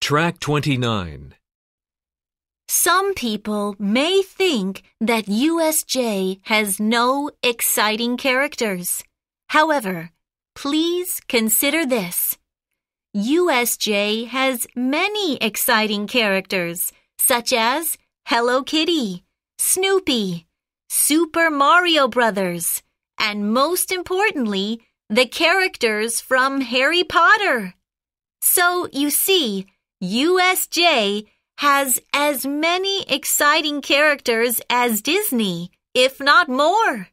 Track 29. Some people may think that USJ has no exciting characters. However, please consider this. USJ has many exciting characters, such as Hello Kitty, Snoopy, Super Mario Brothers, and most importantly, the characters from Harry Potter. So you see, USJ has as many exciting characters as Disney, if not more.